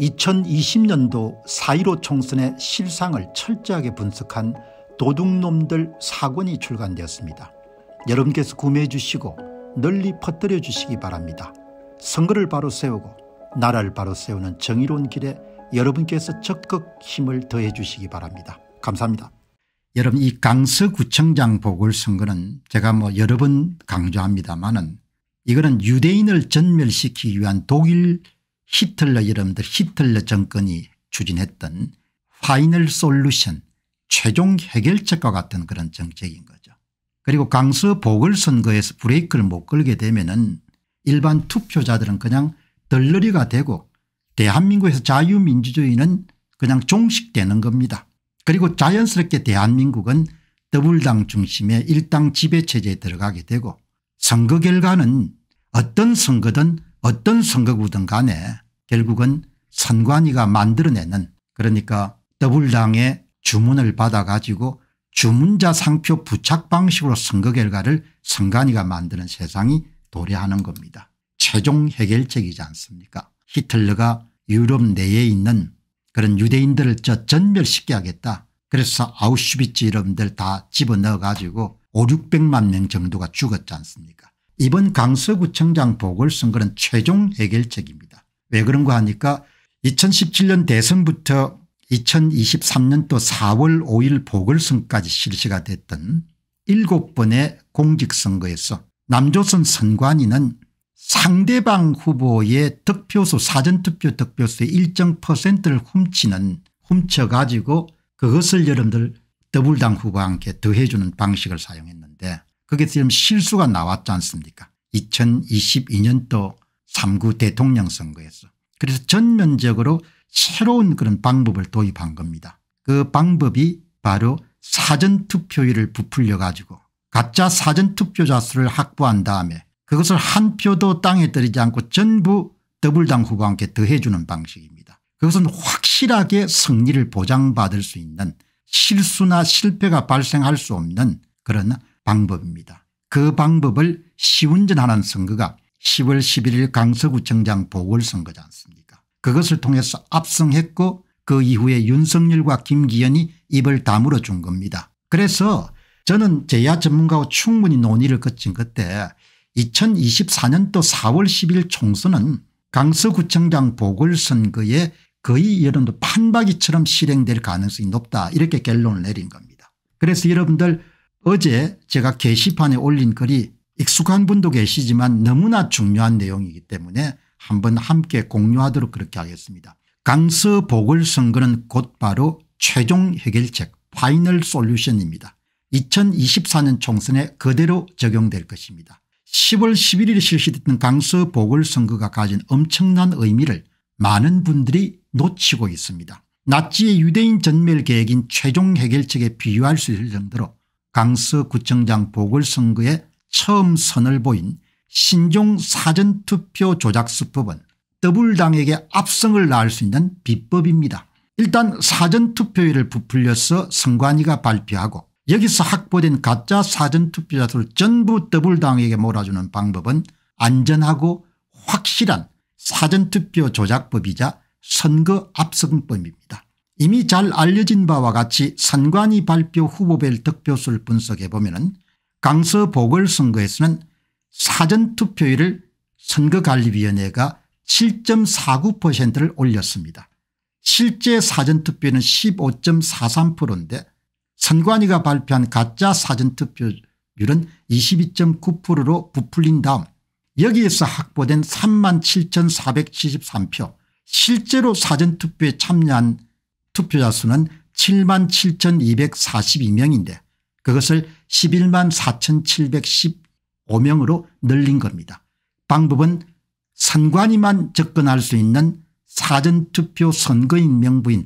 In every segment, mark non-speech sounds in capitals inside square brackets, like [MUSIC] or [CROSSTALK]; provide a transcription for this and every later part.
2020년도 4.15 총선의 실상을 철저하게 분석한 도둑놈들 사권이 출간되었습니다. 여러분께서 구매해 주시고 널리 퍼뜨려 주시기 바랍니다. 선거를 바로 세우고 나라를 바로 세우는 정의로운 길에 여러분께서 적극 힘을 더해 주시기 바랍니다. 감사합니다. 여러분 이 강서구청장 보궐선거는 제가 뭐 여러 번 강조합니다마는 이거는 유대인을 전멸시키기 위한 독일 히틀러 여러분들 히틀러 정권이 추진했던 파이널 솔루션 최종 해결책과 같은 그런 정책인 거죠. 그리고 강서 보궐선거에서 브레이크를 못 걸게 되면 은 일반 투표자들은 그냥 덜러리가 되고 대한민국에서 자유민주주의는 그냥 종식되는 겁니다. 그리고 자연스럽게 대한민국은 더블당 중심의 일당 지배체제에 들어가게 되고 선거 결과는 어떤 선거든 어떤 선거구든 간에 결국은 선관위가 만들어내는 그러니까 더블당의 주문을 받아가지고 주문자 상표 부착 방식으로 선거 결과를 선관위가 만드는 세상이 도래하는 겁니다. 최종 해결책이지 않습니까 히틀러가 유럽 내에 있는 그런 유대인들을 저 전멸시켜 야겠다 그래서 아우슈비츠 이름들 다 집어넣어 가지고 5 600만 명 정도가 죽었지 않습니까 이번 강서구청장 보궐선거는 최종 해결책입니다. 왜 그런가 하니까 2017년 대선부터 2023년도 4월 5일 보궐선까지 실시가 됐던 7번의 공직선거에서 남조선 선관위는 상대방 후보의 득표수 사전투표 득표수의 일정 퍼센트를 훔치는 훔쳐가지고 그것을 여러분들 더불당 후보와 함께 더해주는 방식을 사용했는데 그게 지금 실수가 나왔지 않습니까 2022년도 3구 대통령 선거에서 그래서 전면적으로 새로운 그런 방법을 도입한 겁니다. 그 방법이 바로 사전투표율을 부풀려 가지고 가짜 사전투표자 수를 확보한 다음에 그것을 한 표도 땅에 떨이지 않고 전부 더블당 후보와 함께 더해주는 방식입니다. 그것은 확실하게 승리를 보장받을 수 있는 실수나 실패가 발생할 수 없는 그런 방법입니다. 그 방법을 시운전하는 선거가 10월 11일 강서구청장 보궐선거지 않습니까 그것을 통해서 압승했고 그 이후에 윤석열과 김기현이 입을 다물어 준 겁니다. 그래서 저는 제야 전문가와 충분히 논의를 거친 그때 2024년도 4월 10일 총선은 강서구청장 보궐선거에 거의 여러분들 판박이처럼 실행될 가능성이 높다 이렇게 결론을 내린 겁니다. 그래서 여러분들 어제 제가 게시판에 올린 글이 익숙한 분도 계시지만 너무나 중요한 내용이기 때문에 한번 함께 공유하도록 그렇게 하겠습니다. 강서 보궐선거는 곧바로 최종 해결책 파이널 솔루션입니다. 2024년 총선에 그대로 적용될 것입니다. 10월 11일 실시됐던 강서 보궐선거가 가진 엄청난 의미를 많은 분들이 놓치고 있습니다. 나치의 유대인 전멸 계획인 최종 해결책에 비유할 수 있을 정도로 강서 구청장 보궐선거에 처음 선을 보인 신종 사전투표 조작 수법은 더블당에게 압승을 낳을 수 있는 비법입니다. 일단 사전투표율을 부풀려서 선관위가 발표하고 여기서 확보된 가짜 사전투표자 들를 전부 더블당에게 몰아주는 방법은 안전하고 확실한 사전투표 조작법이자 선거 압승법입니다. 이미 잘 알려진 바와 같이 선관위 발표 후보별 득표수를 분석해 보면 강서 보궐선거에서는 사전투표율을 선거관리위원회가 7.49%를 올렸습니다. 실제 사전투표는 15.43%인데 선관위가 발표한 가짜 사전투표율은 22.9%로 부풀린 다음 여기에서 확보된 37,473표 실제로 사전투표에 참여한 투표자 수는 7만 7242명인데 그것을 11만 4715명으로 늘린 겁니다. 방법은 선관위만 접근할 수 있는 사전투표 선거인명부인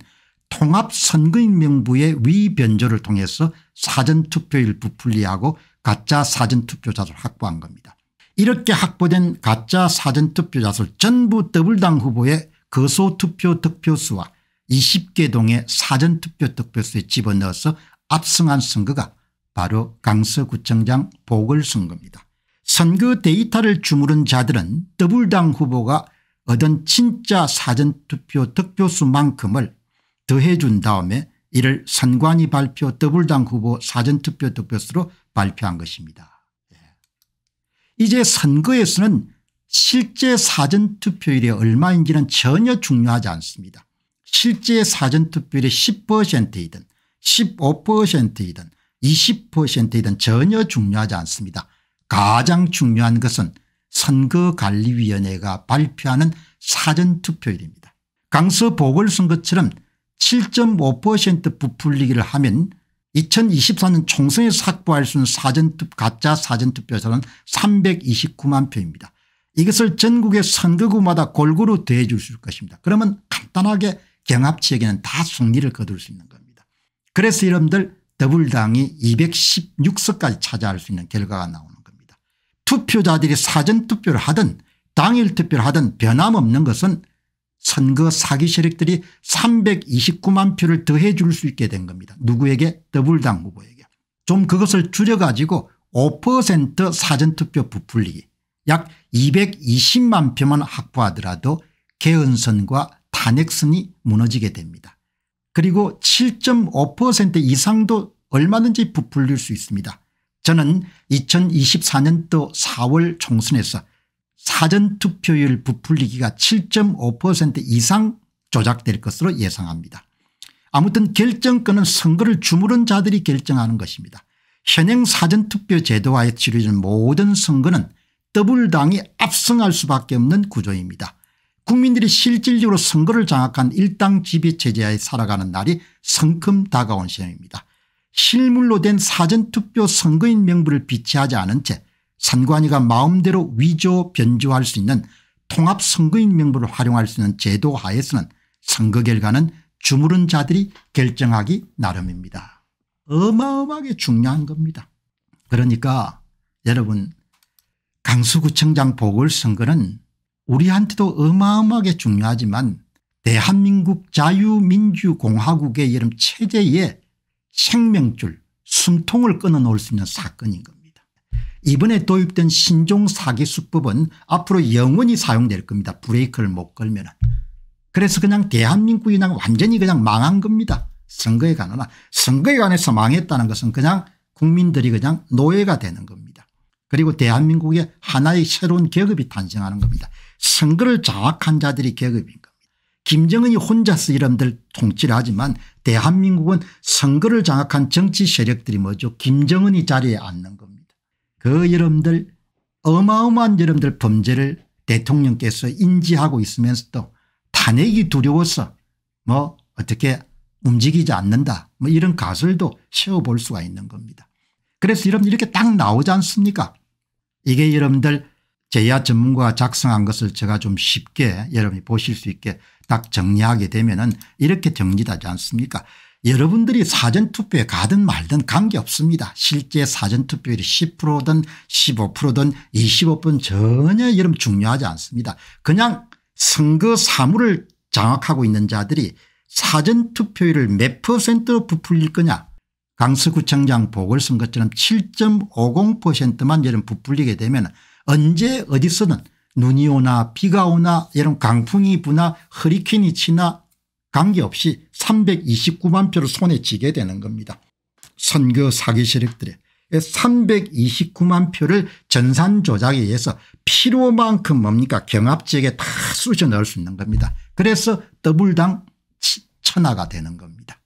통합선거인명부의 위변조를 통해서 사전투표일 부풀리하고 가짜 사전투표자를 확보한 겁니다. 이렇게 확보된 가짜 사전투표자를 전부 더블당 후보의 거소투표 득표수와 20개 동의 사전투표특별소에 집어넣어서 압승한 선거가 바로 강서구청장 보궐선거입니다. 선거 데이터를 주무른 자들은 더불당 후보가 얻은 진짜 사전투표 득표수만큼을 더해준 다음에 이를 선관위 발표 더불당 후보 사전투표 득표수로 발표한 것입니다. 예. 이제 선거에서는 실제 사전투표율이 얼마인지는 전혀 중요하지 않습니다. 실제 사전투표율이 10%이든 15%이든 20%이든 전혀 중요하지 않습니다. 가장 중요한 것은 선거관리위원회가 발표하는 사전투표율입니다. 강서 보궐선거처럼 7.5% 부풀리기를 하면 2024년 총선에서 확보할 수 있는 사전투, 가짜 사전투표서는 329만 표입니다. 이것을 전국의 선거구마다 골고루 대해 줄 것입니다. 그러면 간단하게 경합 지역에는 다 승리를 거둘 수 있는 겁니다. 그래서 여러분들 더블당이 216석까지 차지할 수 있는 결과가 나오는 겁니다. 투표자들이 사전투표를 하든 당일투표를 하든 변함없는 것은 선거 사기 세력들이 329만 표를 더해 줄 수 있게 된 겁니다. 누구에게 더블당 후보에게. 좀 그것을 줄여가지고 5% 사전투표 부풀리기 약 220만 표만 확보하더라도 개헌선과 탄핵선이 무너지게 됩니다. 그리고 7.5% 이상도 얼마든지 부풀릴 수 있습니다. 저는 2024년도 4월 총선에서 사전투표율 부풀리기가 7.5% 이상 조작될 것으로 예상합니다. 아무튼 결정권은 선거를 주무른 자들이 결정하는 것입니다. 현행 사전투표 제도와의 치료지 모든 선거는 더블당이 압승할 수밖에 없는 구조입니다. 국민들이 실질적으로 선거를 장악한 일당 지배체제하에 살아가는 날이 성큼 다가온 시험입니다 실물로 된 사전투표 선거인 명부를 비치하지 않은 채 선관위가 마음대로 위조 변조할 수 있는 통합선거인 명부를 활용할 수 있는 제도 하에서는 선거 결과는 주무른 자들이 결정하기 나름입니다. 어마어마하게 중요한 겁니다. 그러니까 여러분 강수구청장 보궐선거는 우리한테도 어마어마하게 중요하지만 대한민국 자유민주공화국의 이름 체제의 생명줄 숨통을 끊어놓을 수 있는 사건인 겁니다. 이번에 도입된 신종 사기 수법은 앞으로 영원히 사용될 겁니다. 브레이크를 못 걸면. 그래서 그냥 대한민국이 그냥 완전히 그냥 망한 겁니다. 선거에 관한 선거에 관해서 망했다는 것은 그냥 국민들이 그냥 노예가 되는 겁니다. 그리고 대한민국의 하나의 새로운 계급이 탄생하는 겁니다. 선거를 장악한 자들이 계급인 겁니다. 김정은이 혼자서 이름들 통치를 하지만 대한민국은 선거를 장악한 정치 세력들이 뭐죠 김정은이 자리에 앉는 겁니다. 그 여러분들 어마어마한 여러분들 범죄를 대통령께서 인지하고 있으면서도 탄핵이 두려워서 뭐 어떻게 움직이지 않는다 뭐 이런 가설도 세워볼 수가 있는 겁니다. 그래서 여러분 이렇게 딱 나오지 않습니까 이게 여러분들 제야 전문가가 작성한 것을 제가 좀 쉽게 여러분이 보실 수 있게 딱 정리하게 되면 은 이렇게 정리되지 않습니까 여러분들이 사전투표에 가든 말든 관계없습니다. 실제 사전투표율이 10%든 15%든 25%든 전혀 여러분 중요하지 않습니다. 그냥 선거 사물을 장악하고 있는 자들이 사전투표율을 몇 퍼센트로 부풀릴 거냐 강서구청장 보궐선거처럼 7.50%만 여러분 부풀리게 되면 언제 어디서는 눈이 오나 비가 오나 이런 강풍이 부나 허리케인이 치나 관계없이 329만 표를 손에 쥐게 되는 겁니다. 선거 사기 세력들의 329만 표를 전산 조작에 의해서 필요만큼 뭡니까 경합지역에 다 쑤셔 넣을 수 있는 겁니다. 그래서 더블당 천하가 되는 겁니다.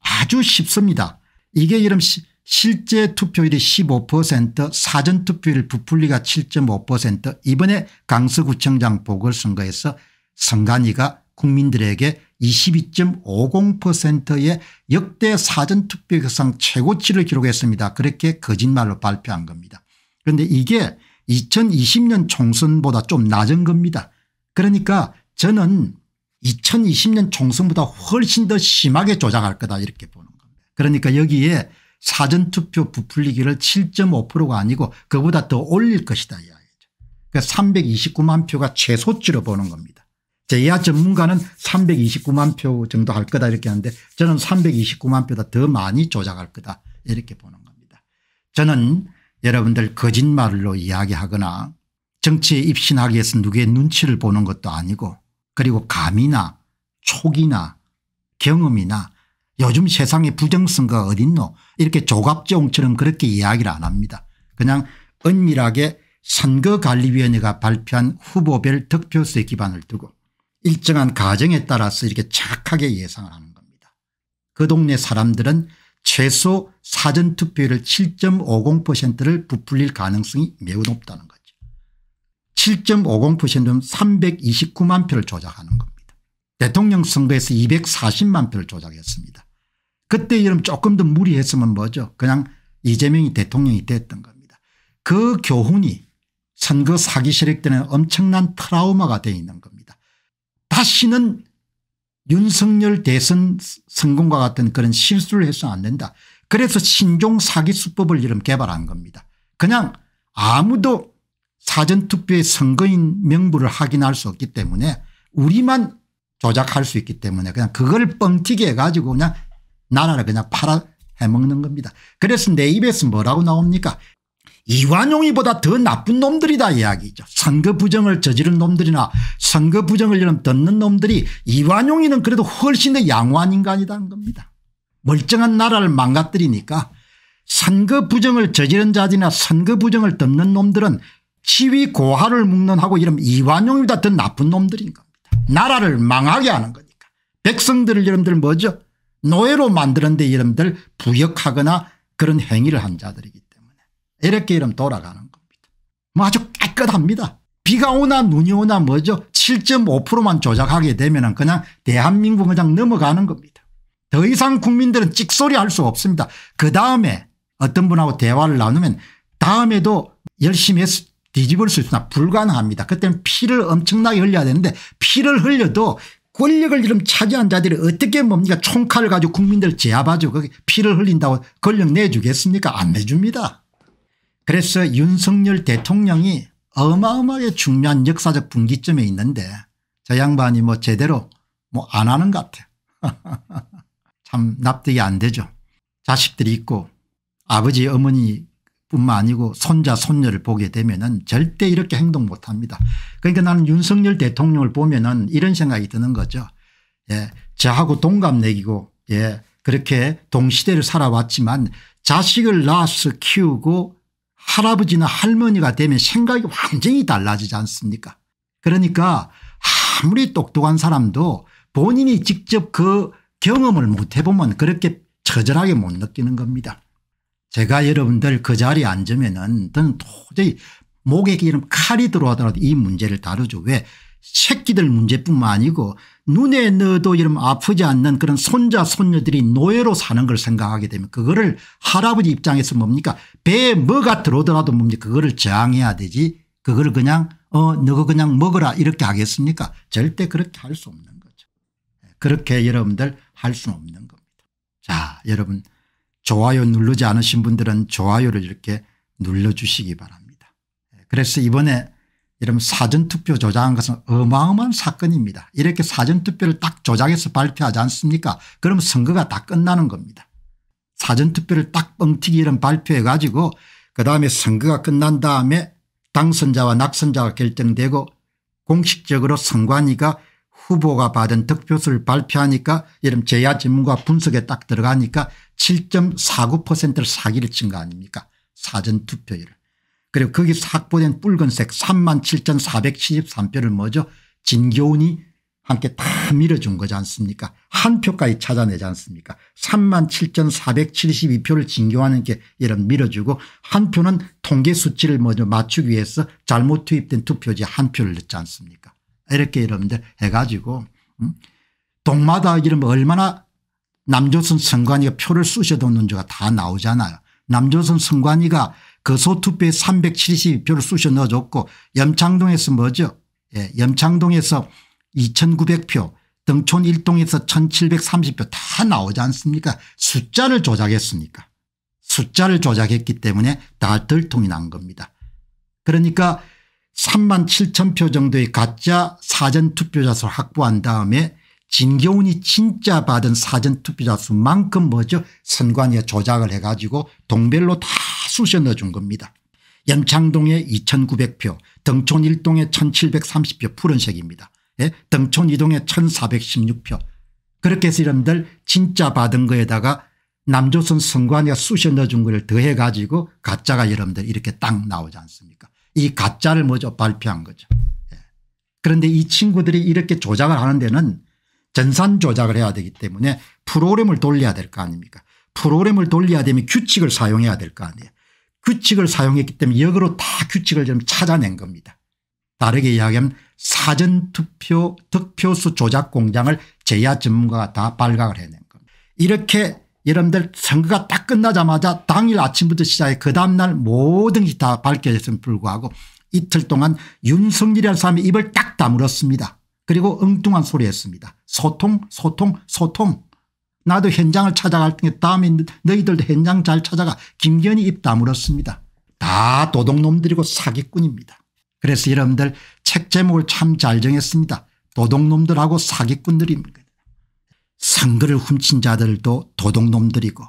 아주 쉽습니다. 이게 이런 실제 투표율이 15% 사전투표율 부풀리가 7.5% 이번에 강서구청장 보궐선거에서 선관위가 국민들에게 22.50%의 역대 사전투표율상 최고치를 기록했습니다. 그렇게 거짓말로 발표한 겁니다. 그런데 이게 2020년 총선보다 좀 낮은 겁니다. 그러니까 저는 2020년 총선보다 훨씬 더 심하게 조작할 거다 이렇게 보는 겁니다. 그러니까 여기에 사전투표 부풀리기를 7.5%가 아니고 그보다 더 올릴 것이다 이야기죠. 그러니까 329만 표가 최소치로 보는 겁니다. 제야 전문가는 329만 표 정도 할 거다 이렇게 하는데 저는 329만 표다더 많이 조작할 거다 이렇게 보는 겁니다. 저는 여러분들 거짓말로 이야기하거나 정치에 입신하기 위해서 누구의 눈치를 보는 것도 아니고 그리고 감이나 촉이나 경험이나 요즘 세상에 부정선거가 어딨노 이렇게 조갑종처럼 그렇게 이야기를 안 합니다. 그냥 은밀하게 선거관리위원회가 발표한 후보별 득표수에 기반을 두고 일정한 가정에 따라서 이렇게 착하게 예상을 하는 겁니다. 그 동네 사람들은 최소 사전투표율 7.50%를 부풀릴 가능성이 매우 높다는 거죠. 7.50%는 329만 표를 조작하는 겁니다. 대통령 선거에서 240만 표를 조작했습니다. 그때 이름 조금 더 무리했으면 뭐죠 그냥 이재명이 대통령이 됐던 겁니다. 그 교훈이 선거 사기 세력 들는 엄청난 트라우마가 되어 있는 겁니다. 다시는 윤석열 대선 성공과 같은 그런 실수를 해서 는안 된다. 그래서 신종 사기 수법을 이름 개발한 겁니다. 그냥 아무도 사전투표의 선거인 명부를 확인할 수 없기 때문에 우리만 조작할 수 있기 때문에 그냥 그걸 뻥튀기 해가지고 그냥 나라를 그냥 팔아 해먹는 겁니다. 그래서 내 입에서 뭐라고 나옵니까 이완용이보다 더 나쁜 놈들이다 이야기죠. 선거 부정을 저지른 놈들이나 선거 부정을 듣는 놈들이 이완용이는 그래도 훨씬 더 양호한 인간이다는 겁니다. 멀쩡한 나라를 망가뜨리니까 선거 부정을 저지른 자들이나 선거 부정을 듣는 놈들은 시위 고하를 묵는하고 이런 이완용이보다 더 나쁜 놈들인 겁니다. 나라를 망하게 하는 거니까. 백성들을 여러분들 뭐죠 노예로 만드는데 이름들 부역하거나 그런 행위를 한 자들이기 때문에 이렇게 이름 돌아가는 겁니다. 뭐 아주 깨끗합니다. 비가 오나 눈이 오나 뭐죠 7.5%만 조작하게 되면 그냥 대한민국 그냥 넘어가는 겁니다. 더 이상 국민들은 찍소리 할수 없습니다. 그 다음에 어떤 분하고 대화를 나누면 다음에도 열심히 해서 뒤집을 수 있으나 불가능합니다. 그때는 피를 엄청나게 흘려야 되는데 피를 흘려도 권력을 이름 차지한 자들이 어떻게 뭡니까 총칼을 가지고 국민들 제압하죠. 거기 피를 흘린다고 권력 내주겠습니까 안 내줍니다. 그래서 윤석열 대통령이 어마어마하게 중요한 역사적 분기점에 있는데 저 양반이 뭐 제대로 뭐 안 하는 것 같아요. [LAUGHS] 참 납득이 안 되죠. 자식들이 있고 아버지 어머니 뿐만 아니고 손자 손녀를 보게 되면 은 절대 이렇게 행동 못합니다. 그러니까 나는 윤석열 대통령을 보면 은 이런 생각이 드는 거죠. 예, 저하고 동갑내기고 예, 그렇게 동시대를 살아왔지만 자식을 낳아서 키우고 할아버지나 할머니가 되면 생각이 완전히 달라지지 않습니까 그러니까 아무리 똑똑한 사람도 본인이 직접 그 경험을 못 해보면 그렇게 처절하게 못 느끼는 겁니다. 제가 여러분들 그 자리에 앉으면은 저는 도저히 목에 기름 칼이 들어오더라도 이 문제를 다루죠. 왜 새끼들 문제뿐만 아니고 눈에 넣어도 이런 아프지 않는 그런 손자 손녀들이 노예로 사는 걸 생각하게 되면 그거를 할아버지 입장에서 뭡니까 배에 뭐가 들어오더라도 뭡니까 그거를 저항해야 되지 그거를 그냥 어 너가 그냥 먹어라 이렇게 하겠습니까 절대 그렇게 할 수 없는 거죠. 예, 그렇게 여러분들 할 수 없는 겁니다. 자 여러분 좋아요 누르지 않으신 분들은 좋아요를 이렇게 눌러주시기 바랍니다. 예, 그래서 이번에 이런 사전투표 조작한 것은 어마어마한 사건입니다. 이렇게 사전투표를 딱 조작해서 발표하지 않습니까 그럼 선거가 다 끝나는 겁니다. 사전투표를 딱 뻥튀기 이런 발표해 가지고 그다음에 선거가 끝난 다음에 당선자와 낙선자가 결정되고 공식적으로 선관위가 후보가 받은 득표수를 발표하니까 이런 제야 질문과 분석에 딱 들어가니까 7.49%를 사기를 친 거 아닙니까 사전투표율을. 그리고 거기서 확보된 붉은색 37,473표를 뭐죠 진교훈이 함께 다 밀어준 거지 않습니까 한 표까지 찾아내지 않습니까 37,472표를 진교하는 게 이런 밀어주고 한 표는 통계 수치를 먼저 맞추기 위해서 잘못 투입된 투표지 한 표를 넣지 않습니까 이렇게 여러분들 해가지고 음? 동마다 이름 얼마나 남조선 선관위가 표를 쑤셔넣는지가 다 나오잖아요. 남조선 선관위가 거소투표에 그 372표를 쑤셔 넣어줬고 염창동에서 뭐죠 예, 염창동에서 2900표 등촌 1동에서 1730표 다 나오지 않습니까 숫자를 조작했으니까 숫자를 조작했기 때문에 다 들통이 난 겁니다. 그러니까 3만 7천 표 정도의 가짜 사전투표자 수를 확보한 다음에 진교훈이 진짜 받은 사전투표자 수만큼 뭐죠 선관위에 조작을 해가지고 동별로 다 쑤셔 넣어준 겁니다. 염창동에 2900표 등촌1동에 1730표 푸른색입니다. 예? 등촌2동에 1416표 그렇게 해서 이름들 진짜 받은 거에다가 남조선 선관위가 쑤셔 넣어준 걸 더해가지고 가짜가 여러분들 이렇게 딱 나오지 않습니까 이 가짜를 먼저 발표한 거죠. 예. 그런데 이 친구들이 이렇게 조작을 하는 데는 전산 조작을 해야 되기 때문에 프로그램을 돌려야 될 거 아닙니까 프로그램을 돌려야 되면 규칙을 사용해야 될 거 아니에요. 규칙을 사용했기 때문에 역으로 다 규칙을 좀 찾아낸 겁니다. 다르게 이야기하면 사전투표 득표수 조작 공장을 제야 전문가가 다 발각을 해낸 겁니다. 이렇게 여러분들 선거가 딱 끝나자마자 당일 아침부터 시작해 그 다음날 모든 것이 다밝혀졌음 불구하고 이틀 동안 윤석열이라는 사람이 입을 딱 다물었습니다. 그리고 엉뚱한 소리 했습니다. 소통 소통 소통 나도 현장을 찾아갈 때 다음에 너희들도 현장 잘 찾아가 김견이 입 다물었습니다. 다 도둑놈들이고 사기꾼입니다. 그래서 여러분들 책 제목을 참 잘 정했습니다. 도둑놈들하고 사기꾼들입니다. 상거를 훔친 자들도 도둑놈들이고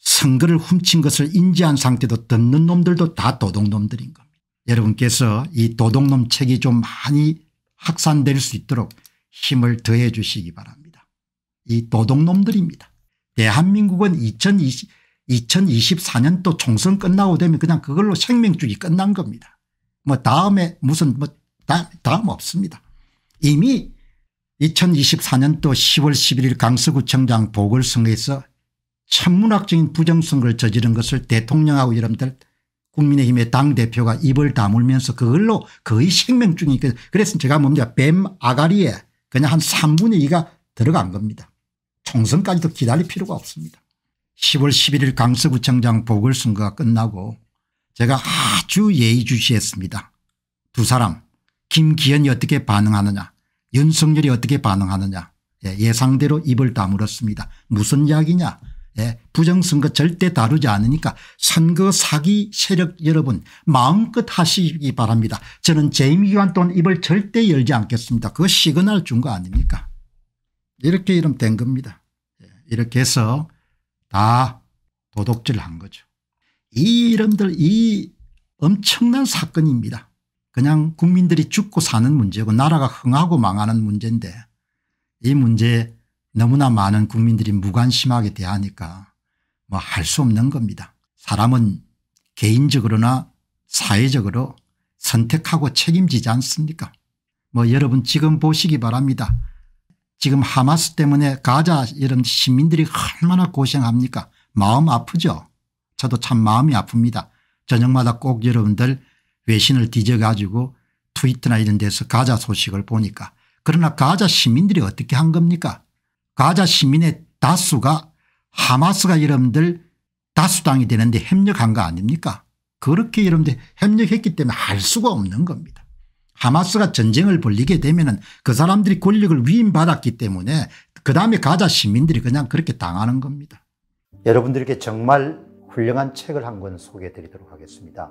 상거를 훔친 것을 인지한 상태도 듣는 놈들도 다 도둑놈들인 겁니다. 여러분께서 이 도둑놈 책이 좀 많이 확산될 수 있도록 힘을 더해 주시기 바랍니다. 이 도둑놈들입니다. 대한민국은 2020, 2024년도 총선 끝나고 되면 그냥 그걸로 생명줄이 끝난 겁니다. 뭐 다음에 무슨 뭐 다, 다음 없습니다. 이미 2024년도 10월 11일 강서구청장 보궐선거에서 천문학적인 부정선거를 저지른 것을 대통령하고 여러분들 국민의힘의 당대표가 입을 다물면서 그걸로 거의 생명중이 그래서 제가 뭡니까 뱀 아가리에 그냥 한 3분의 2가 들어간 겁니다. 총선까지도 기다릴 필요가 없습니다. 10월 11일 강서구청장 보궐선거가 끝나고 제가 아주 예의주시했습니다. 두 사람 김기현이 어떻게 반응하느냐 윤석열이 어떻게 반응하느냐 예, 상대로 입을 다물었습니다. 무슨 이야기냐 예, 부정선거 절대 다루지 않으니까 선거 사기 세력 여러분 마음껏 하시기 바랍니다. 저는 재임기간 동안 입을 절대 열지 않겠습니다. 그거 시그널 준 거 아닙니까 이렇게 이름 된 겁니다. 예, 이렇게 해서 다 도둑질 한 거죠. 이 이름들 이 엄청난 사건입니다. 그냥 국민들이 죽고 사는 문제고 나라가 흥하고 망하는 문제인데 이 문제에 너무나 많은 국민들이 무관심하게 대하니까 뭐 할 수 없는 겁니다. 사람은 개인적으로나 사회적으로 선택하고 책임지지 않습니까 뭐 여러분 지금 보시기 바랍니다. 지금 하마스 때문에 가자 이런 시민들이 얼마나 고생합니까 마음 아프죠 저도 참 마음이 아픕니다. 저녁마다 꼭 여러분들 외신을 뒤져가지고 트위터나 이런 데서 가자 소식을 보니까 그러나 가자 시민들이 어떻게 한 겁니까 가자 시민의 다수가 하마스가 여러분들 다수당이 되는데 협력한 거 아닙니까 그렇게 여러분들 협력했기 때문에 할 수가 없는 겁니다. 하마스가 전쟁을 벌리게 되면 그 사람들이 권력을 위임받았기 때문에 그다음에 가자 시민들이 그냥 그렇게 당하는 겁니다. 여러분들께 정말 훌륭한 책을 한 권 소개해 드리도록 하겠습니다.